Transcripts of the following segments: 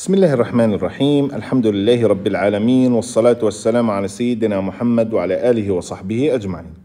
بسم الله الرحمن الرحيم الحمد لله رب العالمين والصلاة والسلام على سيدنا محمد وعلى آله وصحبه أجمعين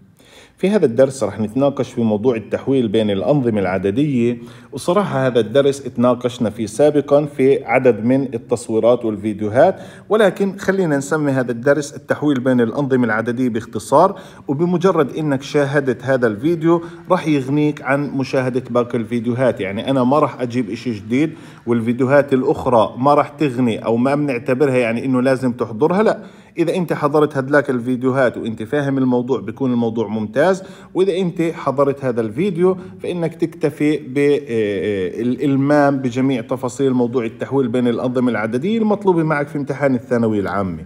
في هذا الدرس رح نتناقش في موضوع التحويل بين الأنظمة العددية وصراحة هذا الدرس اتناقشنا فيه سابقا في عدد من التصويرات والفيديوهات ولكن خلينا نسمي هذا الدرس التحويل بين الأنظمة العددية باختصار وبمجرد إنك شاهدت هذا الفيديو رح يغنيك عن مشاهدة باقي الفيديوهات يعني أنا ما رح أجيب إشي جديد والفيديوهات الأخرى ما رح تغني أو ما بنعتبرها يعني إنه لازم تحضرها لا اذا انت حضرت هدلاك الفيديوهات وانت فاهم الموضوع بيكون الموضوع ممتاز واذا انت حضرت هذا الفيديو فانك تكتفي بالالمام آه، آه، بجميع تفاصيل موضوع التحويل بين الانظمه العدديه المطلوبه معك في امتحان الثانوي العامي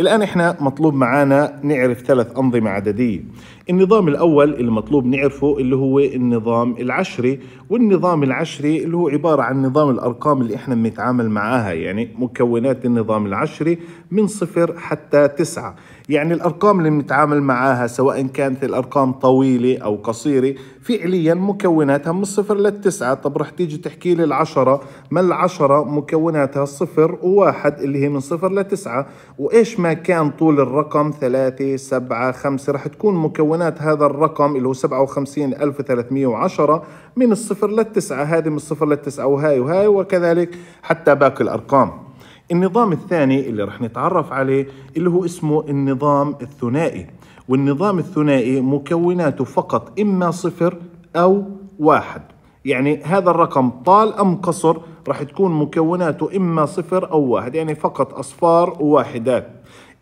الآن إحنا مطلوب معانا نعرف ثلاث أنظمة عددية النظام الأول المطلوب نعرفه اللي هو النظام العشري والنظام العشري اللي هو عبارة عن نظام الأرقام اللي إحنا بنتعامل معاها يعني مكونات النظام العشري من صفر حتى تسعة يعني الأرقام اللي بنتعامل معاها سواء كانت الأرقام طويلة أو قصيرة فعليا مكوناتها من الصفر للتسعة طب رح تيجي تحكي لي العشرة ما العشرة مكوناتها صفر وواحد اللي هي من صفر لتسعة وإيش ما كان طول الرقم ثلاثة سبعة خمسة رح تكون مكونات هذا الرقم اللي هو سبعة وخمسين ألف ثلاثمية وعشرة من الصفر للتسعة هذه من الصفر للتسعة وهاي وهاي وكذلك حتى باقي الأرقام النظام الثاني اللي رح نتعرف عليه اللي هو اسمه النظام الثنائي والنظام الثنائي مكوناته فقط إما صفر أو واحد يعني هذا الرقم طال أم قصر رح تكون مكوناته إما صفر أو واحد يعني فقط أصفار وواحدات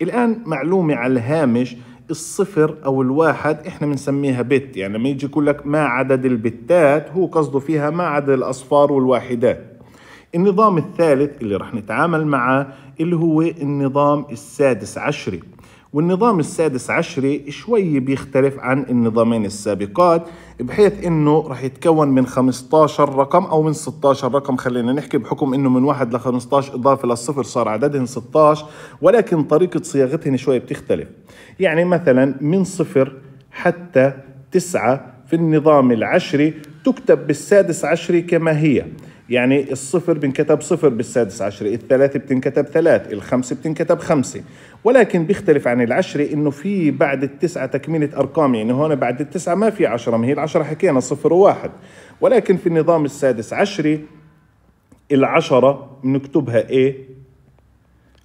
الآن معلومة على الهامش الصفر أو الواحد إحنا بنسميها بت يعني لما يجي يقول لك ما عدد البتات هو قصده فيها ما عدد الأصفار والواحدات النظام الثالث اللي رح نتعامل معه اللي هو النظام السادس عشري والنظام السادس عشري شوي بيختلف عن النظامين السابقات بحيث انه رح يتكون من 15 رقم او من 16 رقم خلينا نحكي بحكم انه من 1 ل 15 اضافه للصفر صار عددهم 16 ولكن طريقه صياغتهم شوي بتختلف يعني مثلا من صفر حتى تسعة في النظام العشري تكتب بالسادس عشري كما هي يعني الصفر بنكتب صفر بالسادس عشر الثلاثة بتنكتب ثلاث الخمسة بتنكتب خمسة ولكن بيختلف عن العشرة إنه في بعد التسعة تكملة أرقام يعني هون بعد التسعة ما في عشرة ما هي العشرة حكينا صفر وواحد ولكن في النظام السادس عشري العشرة بنكتبها A إيه؟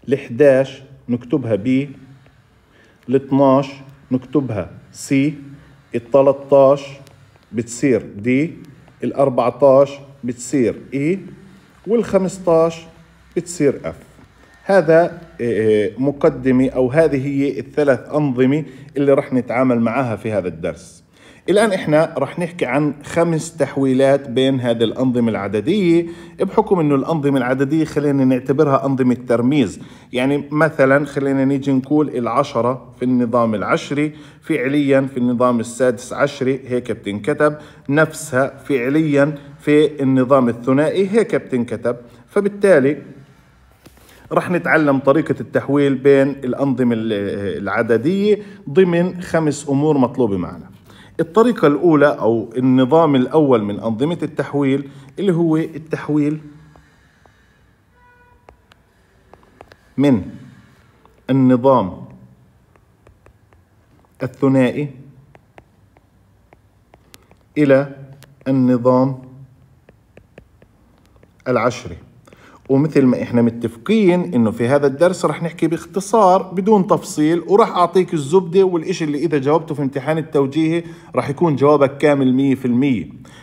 ال11 نكتبها B ال12 نكتبها C ال13 بتصير D ال14 بتصير اي e وال15 بتصير F هذا آه، آه، مقدمة أو هذه هي الثلاث أنظمة اللي رح نتعامل معها في هذا الدرس الآن إحنا رح نحكي عن خمس تحويلات بين هذه الأنظمة العددية بحكم إنه الأنظمة العددية خلينا نعتبرها أنظمة ترميز يعني مثلا خلينا نيجي نقول العشرة في النظام العشري فعليا في النظام السادس عشري هيك بتنكتب نفسها فعليا في النظام الثنائي هيك بتنكتب فبالتالي رح نتعلم طريقة التحويل بين الأنظمة العددية ضمن خمس أمور مطلوبة معنا الطريقة الأولى أو النظام الأول من أنظمة التحويل اللي هو التحويل من النظام الثنائي إلى النظام العشري ومثل ما احنا متفقين انه في هذا الدرس رح نحكي باختصار بدون تفصيل وراح اعطيك الزبده والشيء اللي اذا جاوبته في امتحان التوجيهي رح يكون جوابك كامل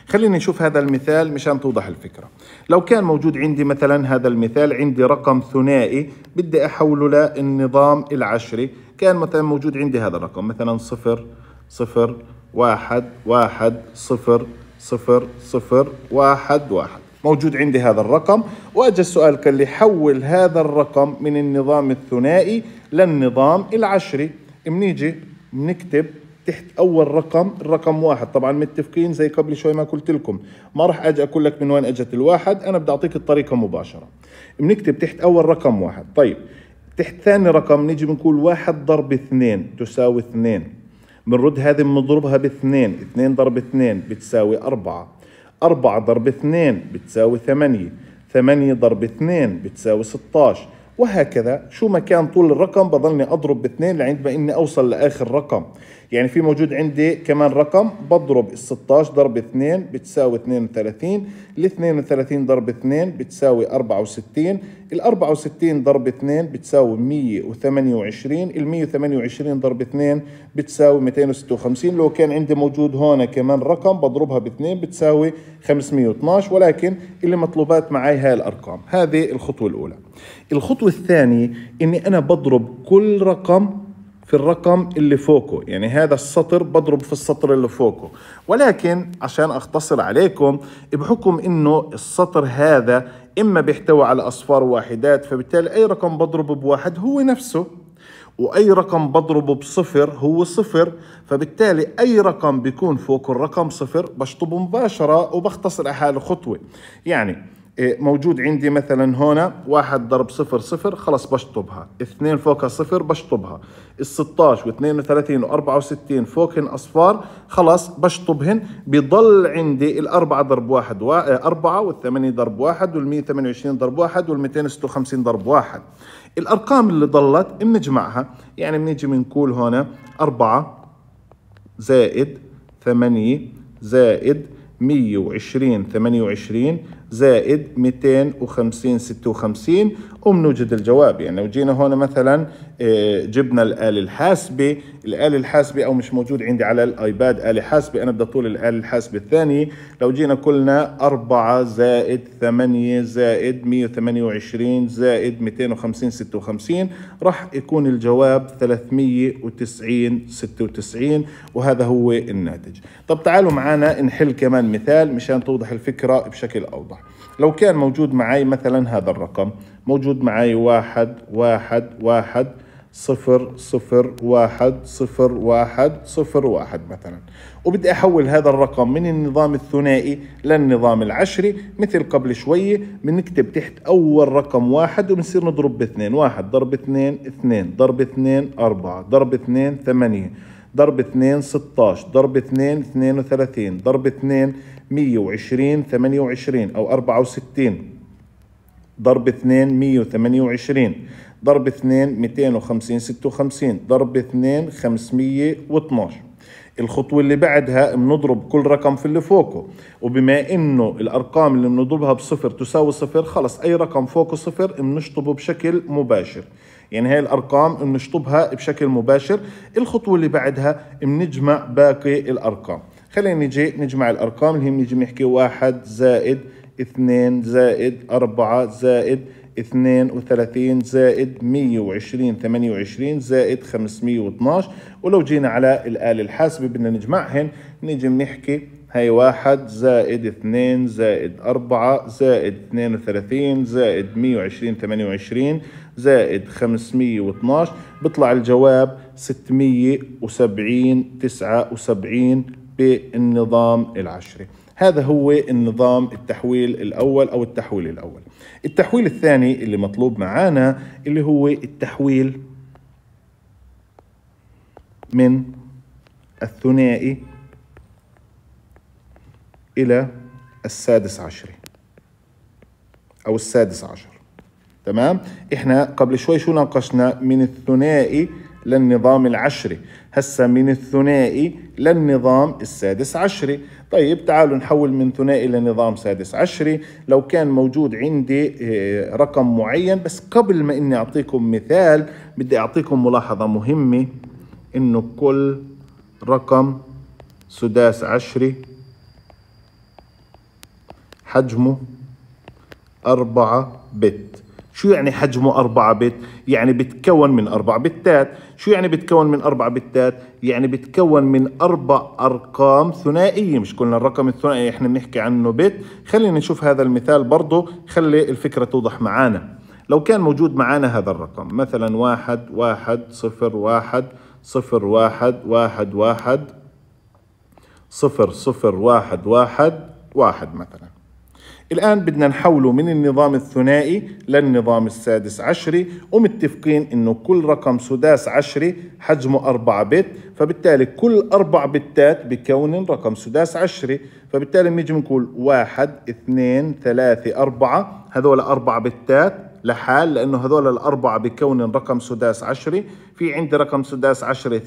100% خلينا نشوف هذا المثال مشان توضح الفكره لو كان موجود عندي مثلا هذا المثال عندي رقم ثنائي بدي احوله للنظام العشري كان مثلا موجود عندي هذا الرقم مثلا صفر صفر واحد واحد صفر صفر صفر واحد واحد موجود عندي هذا الرقم وأجى السؤال قال لي حول هذا الرقم من النظام الثنائي للنظام العشري بنيجي بنكتب تحت اول رقم الرقم واحد طبعا متفقين زي قبل شوي ما قلت لكم ما راح اجي اقول لك من وين اجت الواحد انا بدي اعطيك الطريقه مباشره بنكتب تحت اول رقم واحد طيب تحت ثاني رقم نيجي بنقول واحد ضرب اثنين تساوي اثنين بنرد هذه بنضربها باثنين اثنين ضرب اثنين بتساوي اربعه 4 ضرب 2 بتساوي 8 8 ضرب 2 بتساوي 16 وهكذا شو ما كان طول الرقم بضلني أضرب ب2 لعندما إني أوصل لآخر رقم يعني في موجود عندي كمان رقم بضرب ال 16 ضرب 2 بتساوي 32 ال 32 ضرب 2 بتساوي 64 ال 64 ضرب 2 بتساوي 128 ال 128 ضرب 2 بتساوي 256 لو كان عندي موجود هون كمان رقم بضربها باثنين بتساوي 512 ولكن اللي مطلوبات معي هاي الأرقام هذه الخطوة الأولى الخطوة الثانية إني أنا بضرب كل رقم في الرقم اللي فوقه يعني هذا السطر بضرب في السطر اللي فوقه ولكن عشان أختصر عليكم بحكم إنه السطر هذا إما بيحتوي على أصفار واحدات فبالتالي أي رقم بضربه بواحد هو نفسه واي رقم بضربه بصفر هو صفر فبالتالي اي رقم بيكون فوق الرقم صفر بشطبه مباشره وبختصر على حاله خطوه يعني إيه، موجود عندي مثلا هنا واحد ضرب صفر صفر خلاص بشطبها اثنين فوقها صفر بشطبها الستاش واثنين وثلاثين واربعة وستين فوقهن اصفار خلاص بشطبهن بضل عندي الاربعة ضرب واحد و... آه، اربعة والثمانية ضرب واحد والمية ثمانية وعشرين ضرب واحد والميتين ستة وخمسين ضرب واحد الارقام اللي ضلت بنجمعها يعني بنيجي بنقول هنا اربعة زائد ثمانية زائد مية وعشرين ثمانية وعشرين زائد 250 56 وبنوجد الجواب يعني لو جينا هون مثلا جبنا الآلة الحاسبة الآلة الحاسبة أو مش موجود عندي على الآيباد آلة حاسبة أنا بدي أطول الآلة الحاسبة الثانية لو جينا قلنا 4 زائد 8 زائد 128 زائد 250 56 راح يكون الجواب 390 96 وهذا هو الناتج طب تعالوا معنا نحل كمان مثال مشان توضح الفكرة بشكل أوضح لو كان موجود معي مثلا هذا الرقم موجود معي واحد واحد واحد صفر صفر واحد صفر واحد صفر واحد مثلا وبدي أحول هذا الرقم من النظام الثنائي للنظام العشري مثل قبل شوية بنكتب تحت أول رقم واحد وبنصير نضرب باثنين واحد ضرب اثنين اثنين ضرب اثنين أربعة ضرب اثنين ثمانية ضرب اثنين ستاش ضرب اثنين اثنين وثلاثين ضرب اثنين مية وعشرين ثمانية وعشرين أو أربعة وستين ضرب اثنين مية وثمانية وعشرين ضرب 2 250 56 ضرب 2 512 الخطوة اللي بعدها بنضرب كل رقم في اللي فوقه وبما انه الارقام اللي بنضربها بصفر تساوي صفر خلص اي رقم فوقه صفر بنشطبه بشكل مباشر يعني هاي الارقام بنشطبها بشكل مباشر الخطوة اللي بعدها بنجمع باقي الارقام خلينا نجي نجمع الارقام اللي هي بنيجي نحكي واحد زائد اثنين زائد اربعة زائد 32 زائد 120 28 زائد 512 ولو جينا على الآلة الحاسبة بدنا نجمعهن نيجي بنحكي هي 1 زائد 2 زائد 4 زائد 32 زائد 120 28 زائد 512 بيطلع الجواب 670 79 بالنظام العشري هذا هو النظام التحويل الأول أو التحويل الأول التحويل الثاني اللي مطلوب معانا اللي هو التحويل من الثنائي إلى السادس عشري أو السادس عشر تمام؟ إحنا قبل شوي شو ناقشنا من الثنائي للنظام العشري هسا من الثنائي للنظام السادس عشري طيب تعالوا نحول من ثنائي لنظام سادس عشري لو كان موجود عندي آه، رقم معين بس قبل ما اني اعطيكم مثال بدي اعطيكم ملاحظة مهمة انه كل رقم سداس عشري حجمه أربعة بت شو يعني حجمه أربعة بت؟ يعني بتكون من أربع بتات، شو يعني بتكون من أربع بتات؟ يعني بتكون من أربع أرقام ثنائية، مش كلنا الرقم الثنائي احنا بنحكي عنه بت، خلينا نشوف هذا المثال برضه خلي الفكرة توضح معانا. لو كان موجود معانا هذا الرقم، مثلا واحد واحد صفر واحد صفر واحد واحد واحد صفر صفر واحد واحد واحد مثلا. الآن بدنا نحوله من النظام الثنائي للنظام السادس عشري ومتفقين إنه كل رقم سداس عشري حجمه 4 بت فبالتالي كل 4 بتات بكون رقم سداس عشري فبالتالي بنيجي بنقول 1 2 3 4 هذول 4 بتات لحال لأنه هذول الأربعة بكون رقم سداس عشري في عندي رقم سداس عشري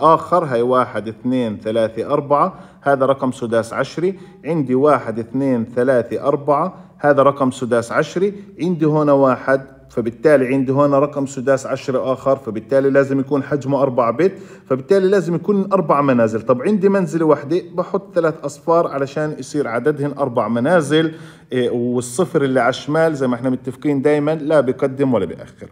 آخر هي واحد اثنين ثلاثة أربعة هذا رقم سداس عشري عندي واحد اثنين ثلاثة أربعة هذا رقم سداس عشري عندي هنا واحد فبالتالي عندي هون رقم سداس عشرة آخر فبالتالي لازم يكون حجمه أربعة بت فبالتالي لازم يكون أربع منازل طب عندي منزلة واحدة بحط ثلاث أصفار علشان يصير عددهن أربع منازل إيه، والصفر اللي على الشمال زي ما احنا متفقين دايما لا بقدم ولا بيأخر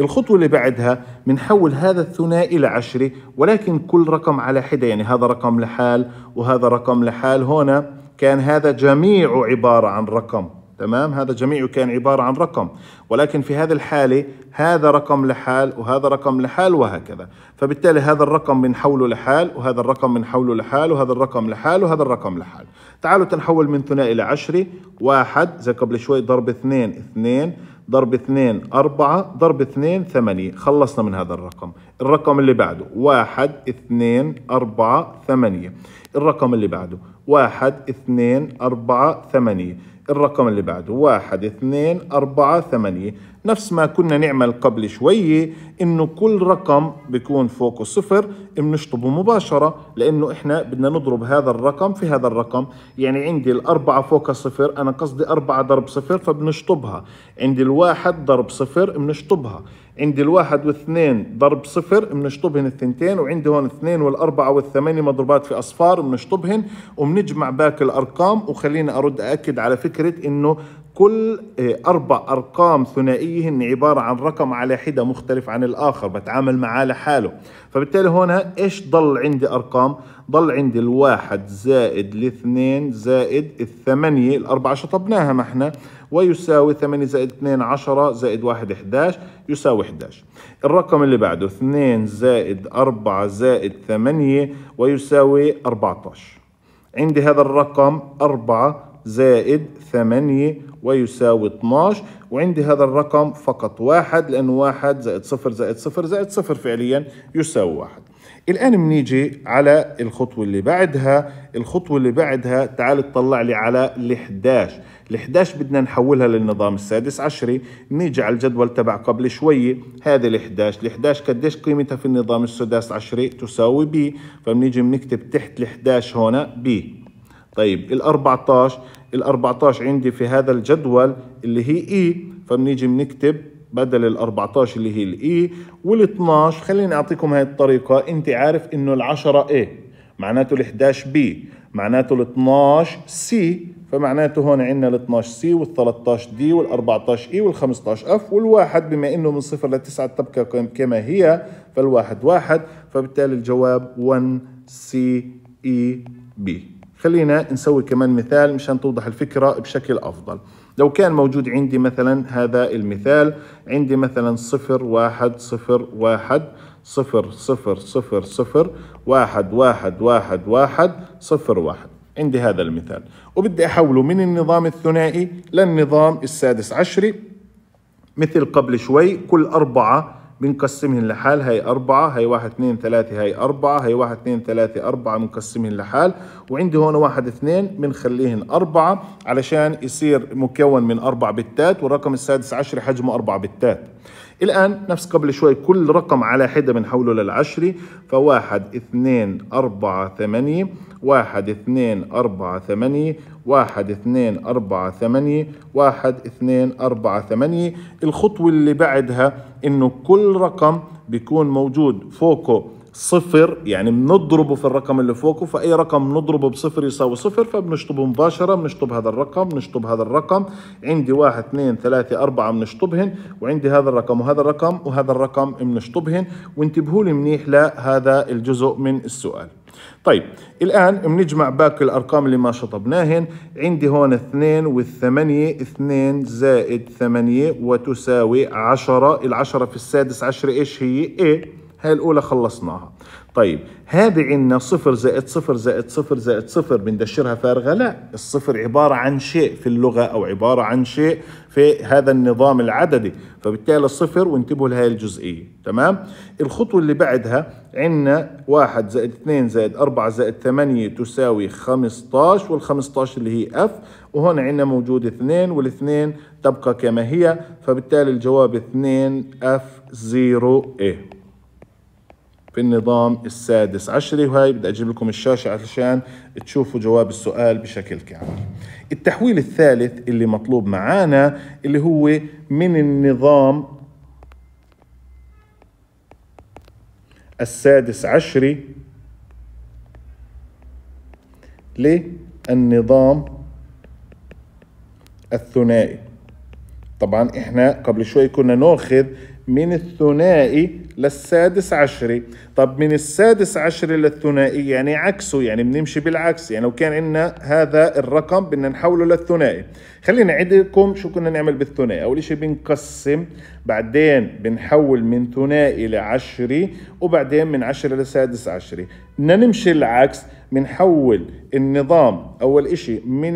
الخطوة اللي بعدها بنحول هذا الثنائي إلى عشرة ولكن كل رقم على حدة يعني هذا رقم لحال وهذا رقم لحال هنا كان هذا جميعه عبارة عن رقم تمام هذا جميعه كان عبارة عن رقم ولكن في هذه الحالة هذا رقم لحال وهذا رقم لحال وهكذا فبالتالي هذا الرقم بنحوله لحال وهذا الرقم بنحوله لحال وهذا الرقم لحال وهذا الرقم لحال تعالوا تنحول من ثنائي لعشري واحد زي قبل شوي ضرب اثنين اثنين ضرب اثنين أربعة ضرب اثنين ثمانية خلصنا من هذا الرقم الرقم اللي بعده واحد اثنين أربعة ثمانية الرقم اللي بعده واحد اثنين أربعة ثمانية الرقم اللي بعده واحد اثنين أربعة ثمانية نفس ما كنا نعمل قبل شوية إنه كل رقم بيكون فوقه صفر بنشطبه مباشرة لأنه إحنا بدنا نضرب هذا الرقم في هذا الرقم يعني عندي الأربعة فوق صفر أنا قصدي أربعة ضرب صفر فبنشطبها عندي الواحد ضرب صفر بنشطبها عندي الواحد واثنين ضرب صفر بنشطبهن الثنتين وعندي هون اثنين والأربعة والثمانية مضروبات في أصفار بنشطبهن وبنجمع باقي الأرقام وخليني أرد أأكد على فكرة إنه كل آه، أربع أرقام ثنائية هن عبارة عن رقم على حدة مختلف عن الآخر بتعامل معاه لحاله فبالتالي هنا إيش ضل عندي أرقام ضل عندي الواحد زائد الاثنين زائد الثمانية الأربعة شطبناها ما احنا ويساوي 8 زائد 2 10 زائد 1 11 يساوي 11 الرقم اللي بعده 2 زائد 4 زائد 8 ويساوي 14 عندي هذا الرقم 4 زائد 8 ويساوي 12 وعندي هذا الرقم فقط 1 لأنه 1 زائد 0 زائد 0 زائد 0 فعليا يساوي 1 الآن بنيجي على الخطوة اللي بعدها الخطوة اللي بعدها تعال تطلع لي على ال11 ال11 بدنا نحولها للنظام السادس عشري بنيجي على الجدول تبع قبل شوية هذا ال11 ال11 كديش قيمتها في النظام السادس عشري تساوي بي فبنيجي بنكتب تحت ال11 هنا بي طيب ال14 ال14 عندي في هذا الجدول اللي هي اي e. فبنيجي بنكتب بدل ال 14 اللي هي الاي e وال 12 خليني اعطيكم هاي الطريقه انت عارف انه ال 10 اي معناته ال 11 بي معناته ال 12 سي فمعناته هون عندنا ال 12 سي وال 13 دي وال 14 اي e وال 15 اف والواحد بما انه من صفر لتسعة تبقى كما هي فالواحد واحد فبالتالي الجواب 1 سي اي بي خلينا نسوي كمان مثال مشان توضح الفكرة بشكل أفضل لو كان موجود عندي مثلا هذا المثال عندي مثلا صفر واحد صفر واحد صفر صفر صفر صفر واحد واحد واحد واحد صفر واحد عندي هذا المثال وبدي أحوله من النظام الثنائي للنظام السادس عشري مثل قبل شوي كل أربعة بنقسمهن لحال هاي أربعة هاي واحد اثنين ثلاثة هاي أربعة هاي واحد اثنين ثلاثة أربعة بنقسمهن لحال وعندي هون واحد اثنين بنخليهن أربعة علشان يصير مكون من أربع بتات والرقم السادس عشر حجمه أربع بتات الآن نفس قبل شوي كل رقم على حدة بنحوله للعشري فواحد اثنين أربعة ثمانية واحد اثنين أربعة ثمانية واحد اثنين أربعة ثمانية واحد اثنين أربعة ثمانية الخطوة اللي بعدها إنه كل رقم بيكون موجود فوقه صفر يعني بنضربه في الرقم اللي فوقه فأي رقم بنضربه بصفر يساوي صفر فبنشطبه مباشرة بنشطب هذا الرقم بنشطب هذا الرقم عندي واحد اثنين ثلاثة أربعة بنشطبهن وعندي هذا الرقم وهذا الرقم وهذا الرقم بنشطبهن وانتبهوا لي منيح لهذا الجزء من السؤال طيب الآن بنجمع باقي الأرقام اللي ما شطبناهن عندي هون اثنين والثمانية اثنين زائد ثمانية وتساوي 10 العشرة في السادس عشر إيش هي؟ إيه هاي الأولى خلصناها طيب هذه عندنا صفر زائد صفر زائد صفر زائد صفر بندشرها فارغة لا الصفر عبارة عن شيء في اللغة أو عبارة عن شيء في هذا النظام العددي فبالتالي الصفر وانتبهوا لهي الجزئية تمام الخطوة اللي بعدها عندنا واحد زائد اثنين زائد أربعة زائد ثمانية تساوي خمستاش والخمستاش اللي هي أف وهون عندنا موجود اثنين والاثنين تبقى كما هي فبالتالي الجواب اثنين أف زيرو إيه في النظام السادس عشري وهي بدي أجيب لكم الشاشة علشان تشوفوا جواب السؤال بشكل كامل التحويل الثالث اللي مطلوب معانا اللي هو من النظام السادس عشري للنظام الثنائي طبعا احنا قبل شوي كنا ناخذ من الثنائي للسادس عشري طب من السادس عشري للثنائي يعني عكسه يعني بنمشي بالعكس يعني لو كان عندنا هذا الرقم بدنا نحوله للثنائي خلينا أعيد لكم شو كنا نعمل بالثنائي أول شيء بنقسم بعدين بنحول من ثنائي لعشري وبعدين من عشري لسادس عشري بدنا نمشي العكس بنحول النظام أول شيء من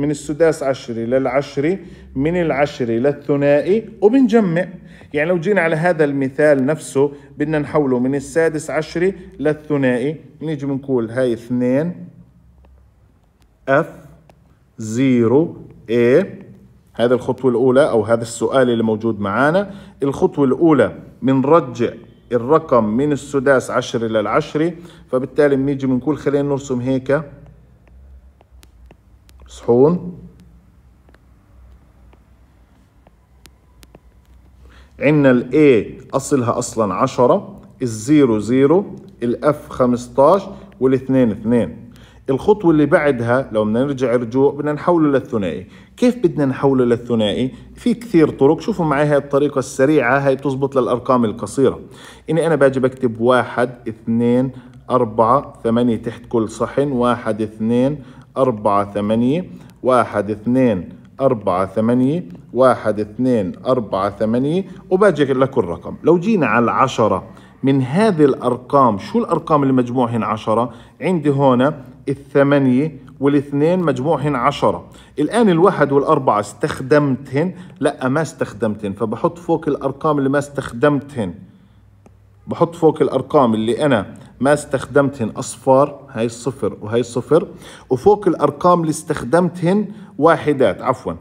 من السداس عشري للعشري من العشري للثنائي وبنجمع يعني لو جينا على هذا المثال نفسه بدنا نحوله من السادس عشري للثنائي بنيجي بنقول هاي اثنين اف زيرو اي هذا الخطوة الأولى أو هذا السؤال اللي موجود معانا الخطوة الأولى بنرجع الرقم من السداس إلى للعشري فبالتالي بنيجي بنقول خلينا نرسم هيك صحون عندنا الاي اصلها اصلا 10 الزيرو زيرو الاف 15 والاثنين اثنين الخطوة اللي بعدها لو بدنا نرجع رجوع بدنا نحوله للثنائي كيف بدنا نحوله للثنائي في كثير طرق شوفوا معي هاي الطريقة السريعة هاي بتزبط للأرقام القصيرة إني أنا باجي بكتب واحد اثنين أربعة ثمانية تحت كل صحن واحد اثنين أربعة ثمانية واحد اثنين أربعة ثمانية واحد اثنين أربعة ثمانية وباجي أقول لك الرقم لو جينا على العشرة من هذه الأرقام شو الأرقام اللي مجموعهن عشرة عندي هون الثمانية والاثنين مجموعهن عشرة الآن الواحد والأربعة استخدمتهن لا ما استخدمتهن فبحط فوق الأرقام اللي ما استخدمتهن بحط فوق الأرقام اللي أنا ما استخدمتهن أصفار هاي الصفر وهاي الصفر وفوق الأرقام اللي استخدمتهن واحدات عفوا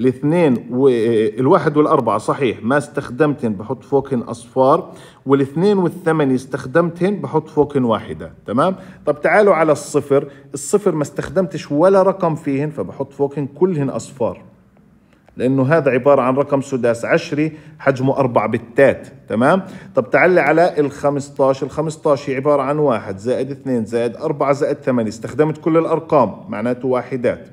الاثنين والواحد والأربعة صحيح ما استخدمتهن بحط فوقهن أصفار والاثنين والثمانية استخدمتهن بحط فوقهن واحدة تمام طب تعالوا على الصفر الصفر ما استخدمتش ولا رقم فيهن فبحط فوقهن كلهن أصفار لأنه هذا عبارة عن رقم سداس عشري حجمه أربع بتات تمام طب تعالي على ال 15 ال 15 هي عبارة عن واحد زائد اثنين زائد أربعة زائد ثمانية استخدمت كل الأرقام معناته واحدات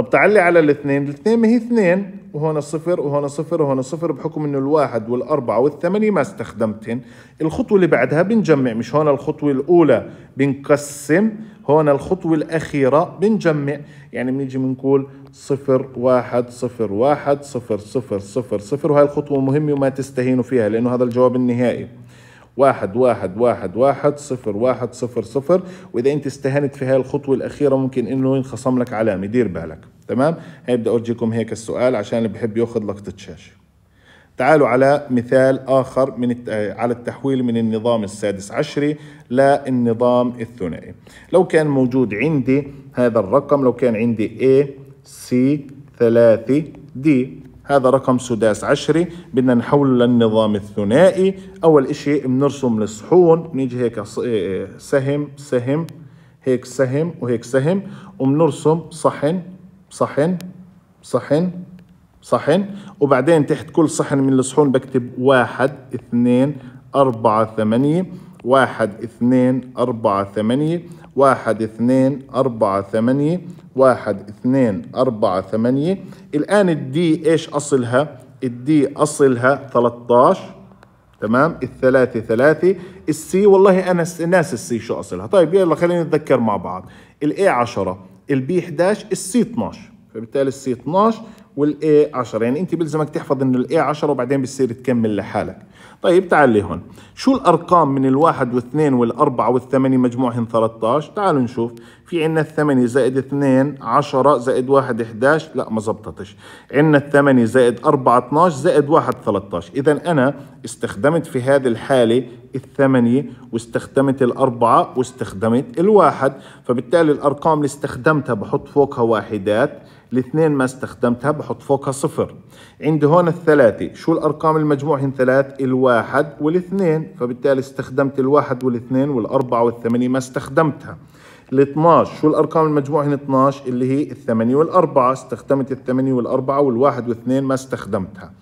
طب تعال على الاثنين الاثنين ما هي اثنين وهون صفر وهون صفر وهون صفر بحكم انه الواحد والاربعة والثمانية ما استخدمتهن الخطوة اللي بعدها بنجمع مش هون الخطوة الاولى بنقسم هون الخطوة الاخيرة بنجمع يعني بنيجي بنقول صفر واحد صفر واحد صفر صفر صفر صفر وهي الخطوة مهمة وما تستهينوا فيها لانه هذا الجواب النهائي واحد واحد واحد واحد صفر واحد صفر صفر وإذا أنت استهنت في هاي الخطوة الأخيرة ممكن إنه ينخصم لك علامة دير بالك تمام هي بدي أرجيكم هيك السؤال عشان اللي بحب ياخذ لقطة شاشة تعالوا على مثال آخر من آه، على التحويل من النظام السادس عشري للنظام الثنائي لو كان موجود عندي هذا الرقم لو كان عندي A C 3 D هذا رقم سداس عشري بدنا نحوله للنظام الثنائي أول اشي بنرسم الصحون بنيجي هيك إيه، إيه، سهم سهم هيك سهم وهيك سهم وبنرسم صحن صحن صحن صحن وبعدين تحت كل صحن من الصحون بكتب واحد اثنين أربعة ثمانية واحد اثنين أربعة ثمانية واحد اثنين أربعة ثمانية واحد اثنين أربعة ثمانية الآن الدي إيش أصلها؟ الدي أصلها 13 تمام الثلاثة ثلاثة السي والله أنا ناس السي شو أصلها طيب يلا خلينا نتذكر مع بعض الاي 10 البي 11 السي 12 فبالتالي السي 12 والاي 10 يعني انت بلزمك تحفظ انه الاي 10 وبعدين بتصير تكمل لحالك طيب تعال لي هون شو الارقام من الواحد واثنين والاربعه والثمانيه مجموعهم 13 تعالوا نشوف في عنا الثمانية زائد اثنين 10 زائد واحد 11 لا ما زبطتش عنا الثمانية زائد 4 12 زائد واحد 13 اذا انا استخدمت في هذه الحاله الثمانية واستخدمت الأربعة واستخدمت الواحد فبالتالي الأرقام اللي استخدمتها بحط فوقها واحدات الاثنين ما استخدمتها بحط فوقها صفر عندي هون الثلاثة شو الأرقام هن ثلاث الواحد والاثنين فبالتالي استخدمت الواحد والاثنين والأربعة والثمانية ما استخدمتها ال12 شو الارقام المجموعة هنا 12 اللي هي الثمانية والأربعة استخدمت الثمانية والأربعة والواحد واثنين ما استخدمتها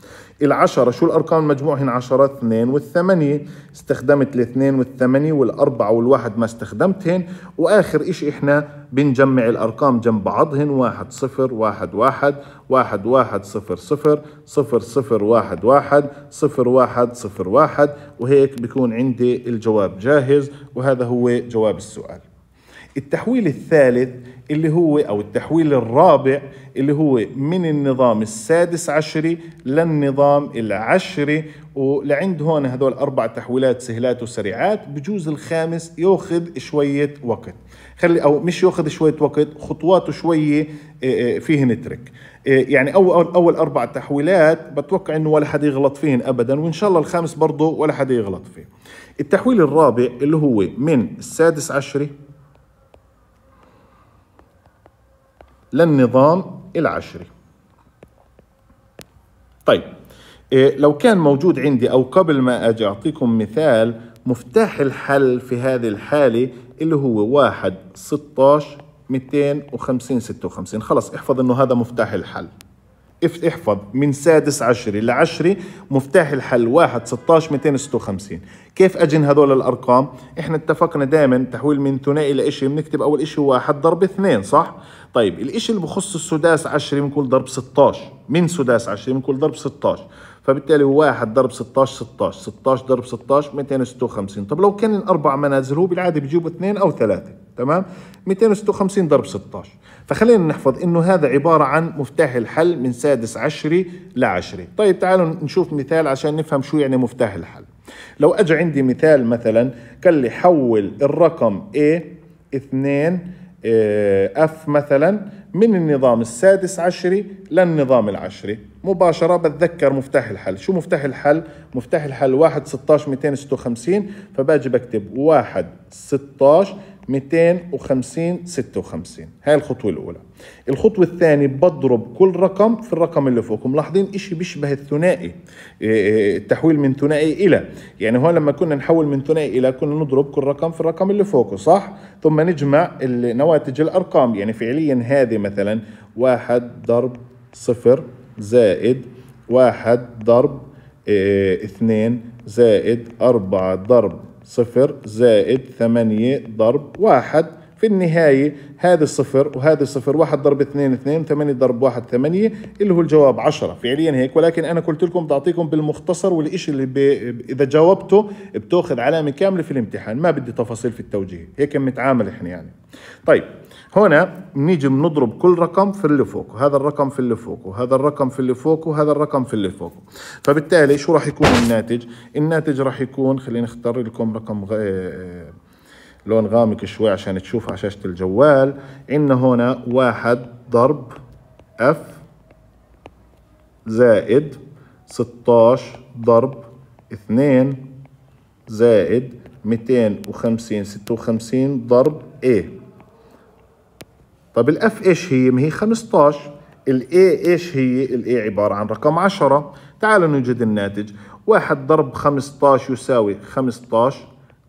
العشرة شو الأرقام المجموعة هنا عشرة اثنين والثمانية استخدمت الاثنين والثمانية والأربعة والواحد ما استخدمتهن وآخر إيش إحنا بنجمع الأرقام جنب بعضهن واحد صفر واحد واحد واحد واحد صفر صفر صفر صفر واحد واحد صفر واحد صفر واحد وهيك بيكون عندي الجواب جاهز وهذا هو جواب السؤال التحويل الثالث اللي هو أو التحويل الرابع اللي هو من النظام السادس عشري للنظام العشري ولعند هون هذول أربع تحويلات سهلات وسريعات بجوز الخامس يأخذ شوية وقت خلي أو مش يأخذ شوية وقت خطواته شوية آه، آه، فيه نترك آه، يعني أول, أول أربع تحويلات بتوقع إنه ولا حد يغلط فيهن أبدا وإن شاء الله الخامس برضه ولا حد يغلط فيه التحويل الرابع اللي هو من السادس عشري للنظام العشري طيب إيه، لو كان موجود عندي أو قبل ما أجي أعطيكم مثال مفتاح الحل في هذه الحالة اللي هو واحد 16 250 56 خلص احفظ انه هذا مفتاح الحل احفظ من سادس عشري لعشري مفتاح الحل واحد 16 256 كيف اجن هذول الارقام احنا اتفقنا دائما تحويل من ثنائي لإشي بنكتب اول إشي واحد ضرب اثنين صح طيب الإشي اللي بخص السداس عشري بنقول ضرب 16 من سداس عشري بنقول ضرب 16 فبالتالي 1 ضرب 16 16 16 ضرب 16 256 طب لو كان الاربع منازل هو بالعاده بيجيبوا اثنين او ثلاثه تمام 256 ضرب 16 فخلينا نحفظ انه هذا عبارة عن مفتاح الحل من سادس عشري لعشري طيب تعالوا نشوف مثال عشان نفهم شو يعني مفتاح الحل لو اجى عندي مثال مثلا قال لي حول الرقم A 2 اف آه، مثلا من النظام السادس عشري للنظام العشري مباشرة بتذكر مفتاح الحل شو مفتاح الحل؟ مفتاح الحل 1 16 256 فباجي بكتب 1 16 250 56 هاي الخطوة الأولى الخطوة الثانية بضرب كل رقم في الرقم اللي فوق ملاحظين إشي بيشبه الثنائي إيه، إيه، التحويل من ثنائي إلى يعني هون لما كنا نحول من ثنائي إلى كنا نضرب كل رقم في الرقم اللي فوقه صح ثم نجمع نواتج الأرقام يعني فعليا هذه مثلا واحد ضرب صفر زائد واحد ضرب إيه، اثنين زائد أربعة ضرب صفر زائد ثمانية ضرب واحد في النهاية هذا صفر وهذا صفر واحد ضرب اثنين اثنين ثمانية ضرب واحد ثمانية اللي هو الجواب عشرة فعليا هيك ولكن أنا قلت لكم بعطيكم بالمختصر والإشي اللي بي إذا جاوبته بتاخذ علامة كاملة في الامتحان ما بدي تفاصيل في التوجيه هيك متعامل إحنا يعني طيب هنا بنيجي بنضرب كل رقم في اللي فوقه هذا الرقم في اللي فوقه هذا الرقم في اللي فوقه هذا الرقم في اللي فوقه فبالتالي شو راح يكون الناتج الناتج راح يكون خليني نختار لكم رقم غ... آه، آه، لون غامق شوي عشان تشوف على شاشة الجوال عندنا هنا واحد ضرب اف زائد 16 ضرب 2 زائد 250 56 ضرب ايه طب الاف ايش هي؟ ما هي 15 الاي ايش هي؟ الاي عبارة عن رقم 10 تعالوا نوجد الناتج 1 ضرب 15 يساوي 15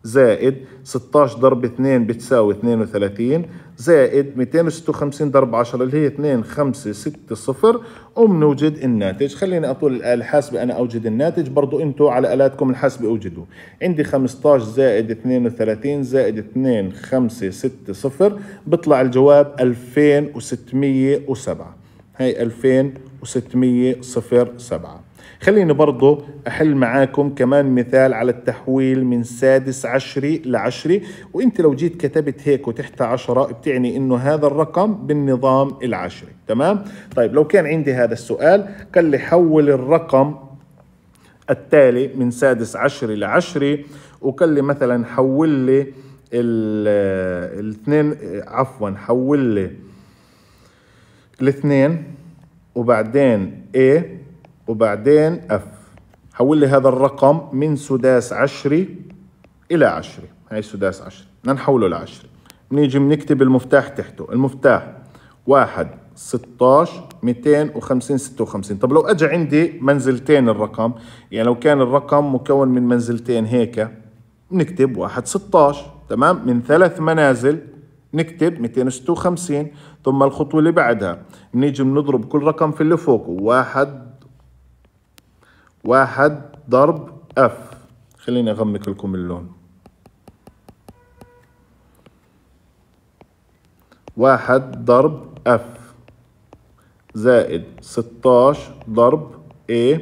زائد 16 ضرب 2 بتساوي 32 زائد 256 ضرب 10 اللي هي 2 5 6 0 وبنوجد الناتج خليني اطول الآلة الحاسبة انا اوجد الناتج برضو انتم على آلاتكم الحاسبة اوجدوا عندي 15 زائد 32 زائد 2 5 6 0 بيطلع الجواب 2607 هي 2607 خليني برضو أحل معاكم كمان مثال على التحويل من سادس عشري لعشري وانت لو جيت كتبت هيك وتحت عشرة بتعني انه هذا الرقم بالنظام العشري تمام طيب لو كان عندي هذا السؤال قال لي حول الرقم التالي من سادس عشري لعشري وقال لي مثلا حول لي آه، الاثنين آه، عفوا حول لي الاثنين وبعدين ايه وبعدين اف حول لي هذا الرقم من سداس عشري الى عشري هاي سداس عشري بدنا نحوله لعشري بنيجي بنكتب المفتاح تحته المفتاح واحد 16 250 56 طب لو اجى عندي منزلتين الرقم يعني لو كان الرقم مكون من منزلتين هيك بنكتب واحد 16 تمام من ثلاث منازل نكتب 256 ثم الخطوة اللي بعدها بنيجي بنضرب كل رقم في اللي فوقه واحد واحد ضرب اف خليني اغمق لكم اللون واحد ضرب اف زائد ستاش ضرب A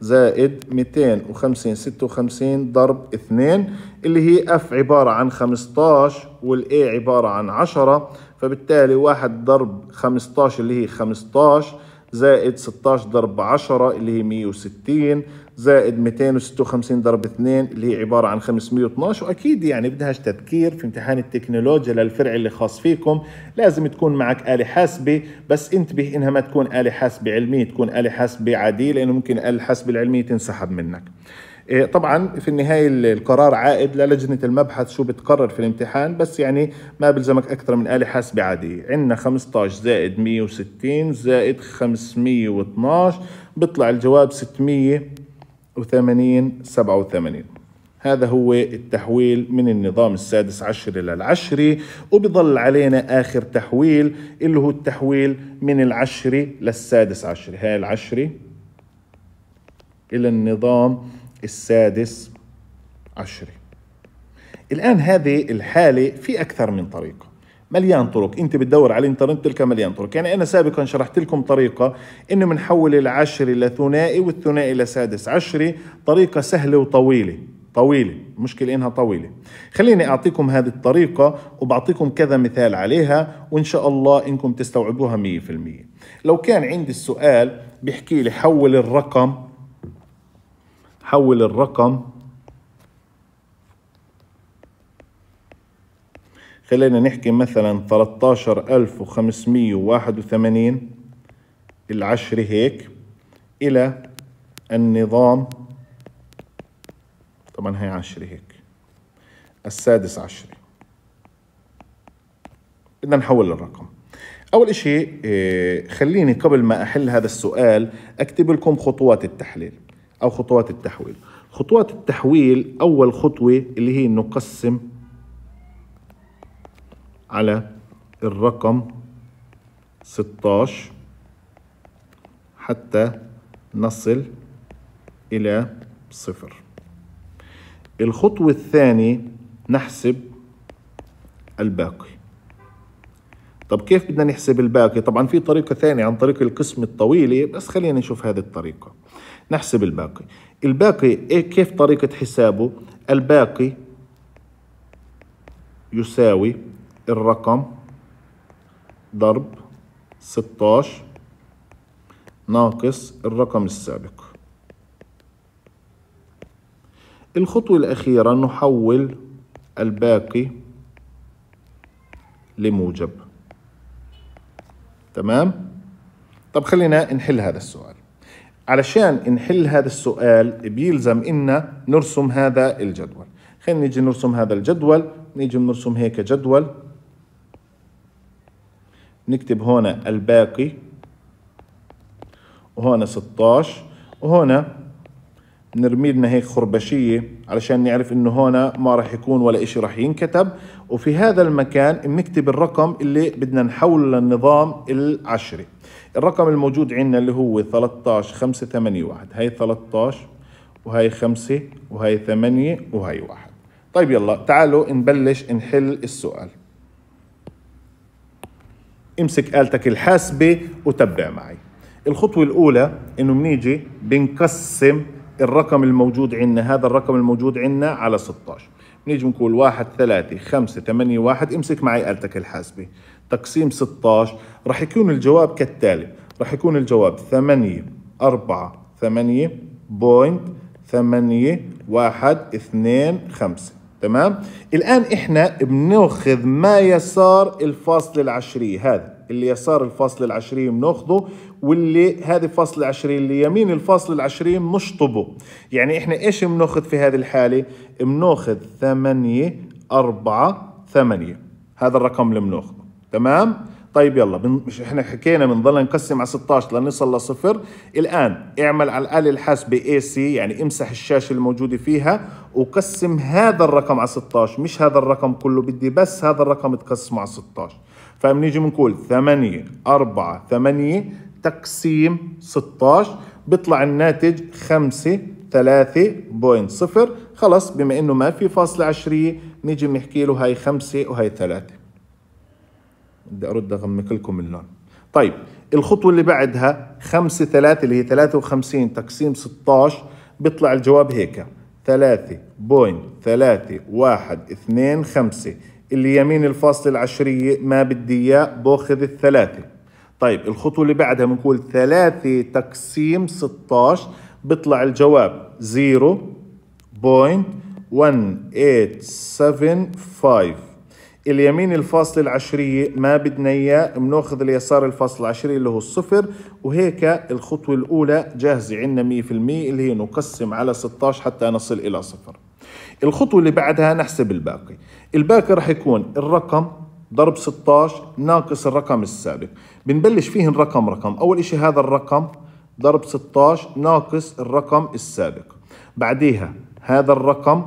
زائد 250 56 ضرب 2 اللي هي F عبارة عن 15 والA عبارة عن 10 فبالتالي واحد ضرب 15 اللي هي 15 زائد 16 ضرب 10 اللي هي 160 زائد 256 ضرب 2 اللي هي عبارة عن 512 وأكيد يعني بدهاش تذكير في امتحان التكنولوجيا للفرع اللي خاص فيكم لازم تكون معك آلة حاسبة بس انتبه إنها ما تكون آلة حاسبة علمية تكون آلة حاسبة عادية لأنه ممكن آلة الحاسبة العلمية تنسحب منك إيه، طبعا في النهايه القرار عائد للجنه المبحث شو بتقرر في الامتحان بس يعني ما بلزمك اكثر من اله حاسبه عاديه عندنا 15 زائد 160 زائد 512 بيطلع الجواب 680 87 هذا هو التحويل من النظام السادس عشر إلى العشري وبضل علينا آخر تحويل اللي هو التحويل من العشري للسادس عشر هاي العشري إلى النظام السادس عشر الآن هذه الحالة في أكثر من طريقة مليان طرق انت بتدور على الانترنت تلقى مليان طرق يعني انا سابقا شرحت لكم طريقه انه بنحول العشري لثنائي والثنائي لسادس عشري طريقه سهله وطويله طويلة المشكلة إنها طويلة خليني أعطيكم هذه الطريقة وبعطيكم كذا مثال عليها وإن شاء الله إنكم تستوعبوها 100% لو كان عندي السؤال بيحكي لي حول الرقم حول الرقم خلينا نحكي مثلا 13581 العشر هيك إلى النظام طبعا هي عشر هيك السادس عشر بدنا نحول الرقم أول إشي إيه، خليني قبل ما أحل هذا السؤال أكتب لكم خطوات التحليل أو خطوات التحويل خطوات التحويل أول خطوة اللي هي نقسم على الرقم 16 حتى نصل إلى صفر الخطوة الثانية نحسب الباقي طب كيف بدنا نحسب الباقي طبعا في طريقة ثانية عن طريق القسم الطويلة بس خلينا نشوف هذه الطريقة نحسب الباقي الباقي إيه؟ كيف طريقة حسابه الباقي يساوي الرقم ضرب 16 ناقص الرقم السابق الخطوة الأخيرة نحول الباقي لموجب تمام طب خلينا نحل هذا السؤال علشان نحل هذا السؤال بيلزم إن نرسم هذا الجدول خلينا نيجي نرسم هذا الجدول نيجي نرسم هيك جدول نكتب هنا الباقي وهنا 16 وهنا بنرمي لنا هيك خربشية علشان نعرف انه هنا ما راح يكون ولا اشي راح ينكتب وفي هذا المكان بنكتب الرقم اللي بدنا نحوله للنظام العشري الرقم الموجود عندنا اللي هو 13 5 8 1 هاي 13 وهي 5 وهي 8 وهي 1 طيب يلا تعالوا نبلش نحل السؤال امسك آلتك الحاسبة وتبع معي الخطوة الأولى إنه بنيجي بنقسم الرقم الموجود عندنا هذا الرقم الموجود عندنا على 16 بنيجي بنقول 1 3 5 8 1 امسك معي آلتك الحاسبة تقسيم 16 راح يكون الجواب كالتالي راح يكون الجواب 8 4 8 بوينت 8 1 2 5 تمام الآن إحنا بناخذ ما يسار الفاصلة العشرية هذا اللي يسار الفاصلة العشرية بناخذه واللي هذه فاصل 20 يمين الفاصل 20 نشطبه يعني احنا ايش بناخذ في هذه الحاله بناخذ 8 4 8 هذا الرقم اللي بناخذه تمام طيب يلا بن... مش احنا حكينا بنضل نقسم على 16 لنصل لصفر الان اعمل على الاله الحاسبه اي سي يعني امسح الشاشه الموجوده فيها وقسم هذا الرقم على 16 مش هذا الرقم كله بدي بس هذا الرقم تقسمه على 16 فبنيجي بنقول 8 4 8 تقسيم 16 بيطلع الناتج 5 3.0 خلص بما انه ما في فاصلة عشرية نيجي بنحكي له هاي خمسة وهي ثلاثة بدي ارد اغمق لكم اللون طيب الخطوة اللي بعدها خمسة ثلاثة اللي هي 53 تقسيم 16 بيطلع الجواب هيك ثلاثة بوينت ثلاثة واحد اثنين خمسة اللي يمين الفاصلة العشرية ما بدي إياه باخذ الثلاثة طيب الخطوة اللي بعدها بنقول ثلاثة تقسيم 16 بيطلع الجواب 0.1875 اليمين الفاصلة العشرية ما بدنا إياه بناخذ اليسار الفاصلة العشرية اللي هو الصفر وهيك الخطوة الأولى جاهزة عندنا 100% اللي هي نقسم على 16 حتى نصل إلى صفر الخطوة اللي بعدها نحسب الباقي الباقي رح يكون الرقم ضرب 16 ناقص الرقم السابق بنبلش فيهن رقم رقم أول إشي هذا الرقم ضرب 16 ناقص الرقم السابق بعديها هذا الرقم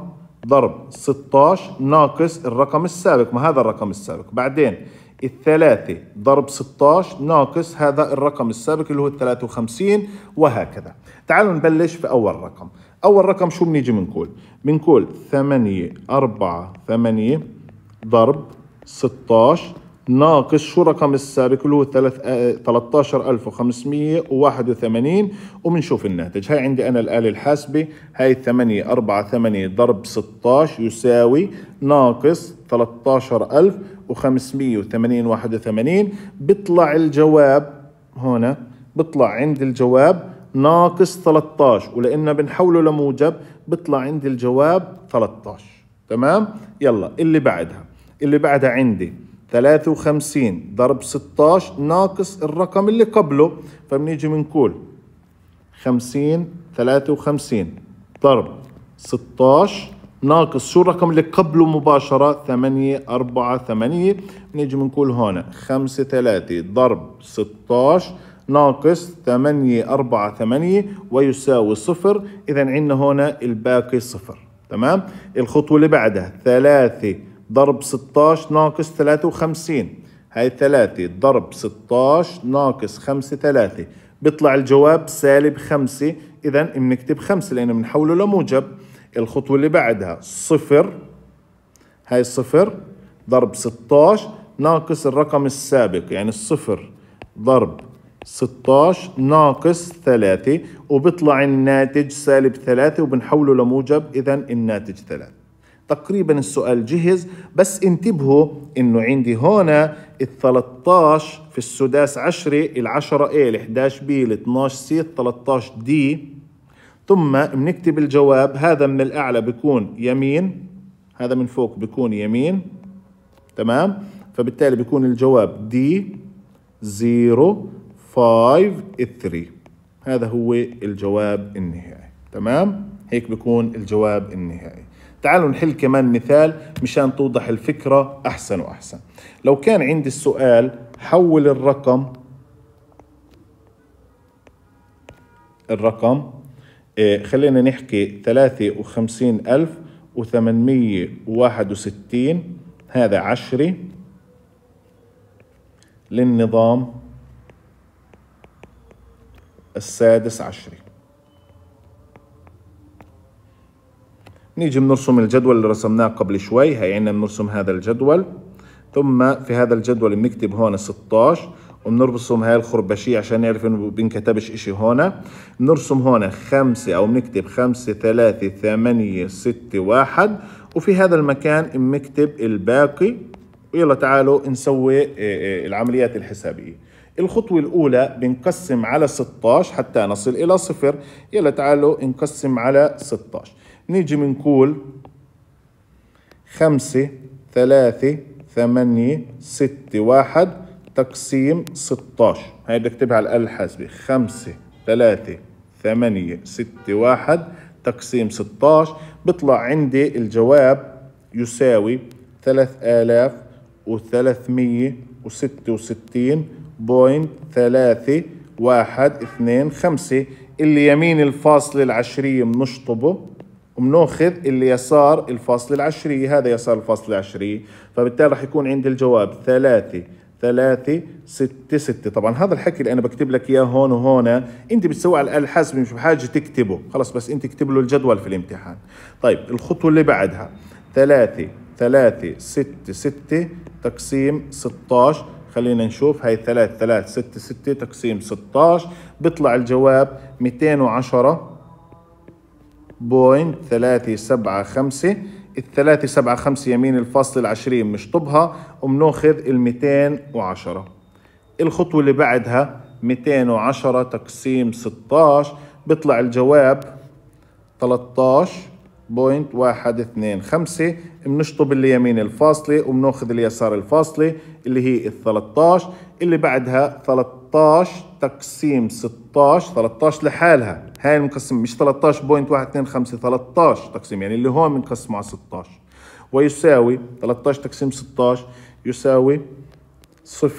ضرب 16 ناقص الرقم السابق ما هذا الرقم السابق بعدين الثلاثة ضرب 16 ناقص هذا الرقم السابق اللي هو 53 وهكذا تعالوا نبلش في أول رقم أول رقم شو بنيجي بنقول بنقول 8 4 8 ضرب 16 ناقص شو رقم السابق اللي هو 13581 وبنشوف الناتج هاي عندي انا الاله الحاسبه هاي 8 4 8 ضرب 16 يساوي ناقص 13581 بيطلع الجواب هنا بيطلع عند الجواب ناقص 13 ولانه بنحوله لموجب بيطلع عند الجواب 13 تمام يلا اللي بعدها اللي بعدها عندي 53 ضرب 16 ناقص الرقم اللي قبله فبنيجي بنقول 50 53 ضرب 16 ناقص شو الرقم اللي قبله مباشرة 8 4 8 بنيجي بنقول هون 5 3 ضرب 16 ناقص 8 4 8 ويساوي صفر إذا عندنا هون الباقي صفر تمام الخطوة اللي بعدها 3 ضرب 16 ناقص 53 هاي 3 ضرب 16 ناقص 5 3 بيطلع الجواب سالب 5 إذا بنكتب 5 لأنه بنحوله لموجب الخطوة اللي بعدها صفر هاي صفر ضرب 16 ناقص الرقم السابق يعني الصفر ضرب 16 ناقص 3 وبيطلع الناتج سالب 3 وبنحوله لموجب إذا الناتج 3 تقريبا السؤال جهز بس انتبهوا انه عندي هون ال 13 في السداس 10 ال 10 A ال 11 B ال 12 C ال 13 D ثم بنكتب الجواب هذا من الاعلى بيكون يمين هذا من فوق بيكون يمين تمام فبالتالي بيكون الجواب D 0 5 3 هذا هو الجواب النهائي تمام هيك بيكون الجواب النهائي تعالوا نحل كمان مثال مشان توضح الفكرة أحسن وأحسن لو كان عندي السؤال حول الرقم الرقم إيه خلينا نحكي 53861 هذا عشري للنظام السادس عشري نيجي بنرسم الجدول اللي رسمناه قبل شوي هي عنا بنرسم هذا الجدول ثم في هذا الجدول بنكتب هون 16 وبنرسم هاي الخربشية عشان نعرف انه بنكتبش اشي هون بنرسم هون خمسة او بنكتب خمسة ثلاثة ثمانية ستة واحد وفي هذا المكان بنكتب الباقي ويلا تعالوا نسوي آه، آه، العمليات الحسابية الخطوة الأولى بنقسم على 16 حتى نصل إلى صفر يلا تعالوا نقسم على 16 نيجي بنقول خمسة ثلاثة ثمانية ستة واحد تقسيم ستاش هاي بدك تكتبها على الآلة الحاسبة خمسة ثلاثة ثمانية ستة واحد تقسيم ستاش بطلع عندي الجواب يساوي ثلاث آلاف وثلاثمية وستة وستين بوينت ثلاثة واحد اثنين خمسة اللي يمين الفاصلة العشرية بنشطبه وبناخذ اللي يسار الفاصل العشري هذا يسار الفاصل العشري فبالتالي راح يكون عندي الجواب ثلاثة ثلاثة ستة ستة طبعا هذا الحكي اللي أنا بكتب لك إياه هون وهون أنت بتسوي على الآلة الحاسبة مش بحاجة تكتبه خلص بس أنت اكتب له الجدول في الامتحان طيب الخطوة اللي بعدها ثلاثة ثلاثة ستة ستة تقسيم 16 خلينا نشوف هاي 3 3 ستة ستة تقسيم 16 بيطلع الجواب 210 بوينت ثلاثة سبعة خمسة يمين الفاصل العشرين مشطبها وبناخذ ال 210 الخطوة اللي بعدها 210 تقسيم 16 بيطلع الجواب 13.125 بوينت واحد اثنين بنشطب اليمين الفاصلة وبناخذ اليسار الفاصلة اللي هي ال 13 اللي بعدها 13 تقسيم 16 13 لحالها هاي المقسم مش 13.125 13 تقسيم يعني اللي هون بنقسمه على 16 ويساوي 13 تقسيم 16 يساوي 0.8125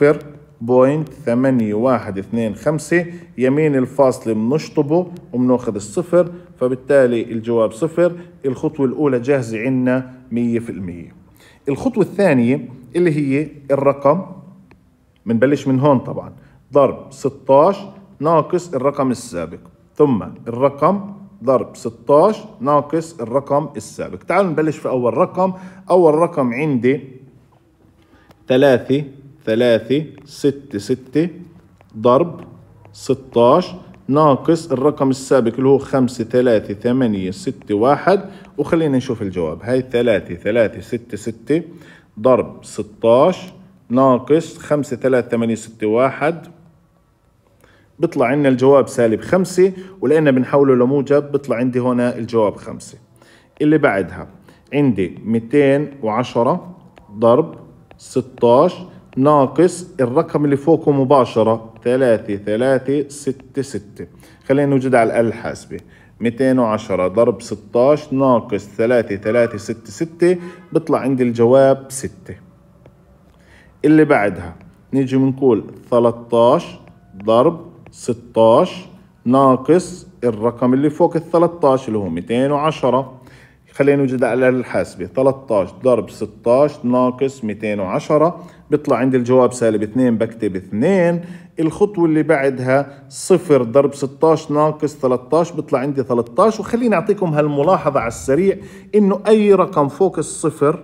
يمين الفاصلة بنشطبه وبناخذ الصفر فبالتالي الجواب صفر الخطوة الأولى جاهزة عنا 100% الخطوة الثانية اللي هي الرقم بنبلش من هون طبعا ضرب 16 ناقص الرقم السابق ثم الرقم ضرب 16 ناقص الرقم السابق تعالوا نبلش في أول رقم أول رقم عندي 3 3 6 6 ضرب 16 ناقص الرقم السابق اللي هو 5 3 8 6 1 وخلينا نشوف الجواب هاي 3 3 6 6 ضرب 16 ناقص 5 3 8 6 1 بيطلع عندنا الجواب سالب خمسة ولأننا بنحوله لموجب بيطلع عندي هنا الجواب خمسة اللي بعدها عندي 210 ضرب 16 ناقص الرقم اللي فوقه مباشرة 3 3 6 6 خلينا نوجد على الآلة الحاسبة 210 ضرب 16 ناقص 3 3 6 6 بيطلع عندي الجواب 6 اللي بعدها نيجي بنقول 13 ضرب 16 ناقص الرقم اللي فوق ال 13 اللي هو 210 خلينا نوجد على الحاسبة 13 ضرب 16 ناقص 210 بيطلع عندي الجواب سالب 2 بكتب 2 الخطوة اللي بعدها 0 ضرب 16 ناقص 13 بيطلع عندي 13 وخليني أعطيكم هالملاحظة على السريع إنه أي رقم فوق الصفر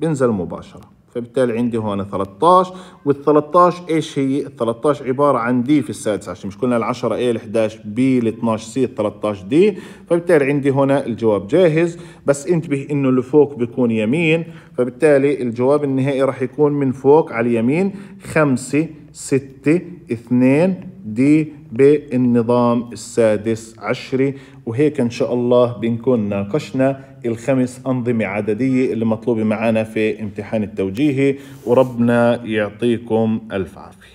بنزل مباشرة فبالتالي عندي هون 13 وال 13 ايش هي؟ ال 13 عباره عن دي في السادسه عشان مش قلنا ال 10 اي ال 11 بي ال 12 سي ال 13 دي فبالتالي عندي هنا الجواب جاهز بس انتبه انه اللي فوق بيكون يمين فبالتالي الجواب النهائي راح يكون من فوق على اليمين 5 6 2 دي بالنظام السادس عشري وهيك ان شاء الله بنكون ناقشنا الخمس أنظمة عددية اللي مطلوبة معنا في امتحان التوجيهي وربنا يعطيكم ألف عافية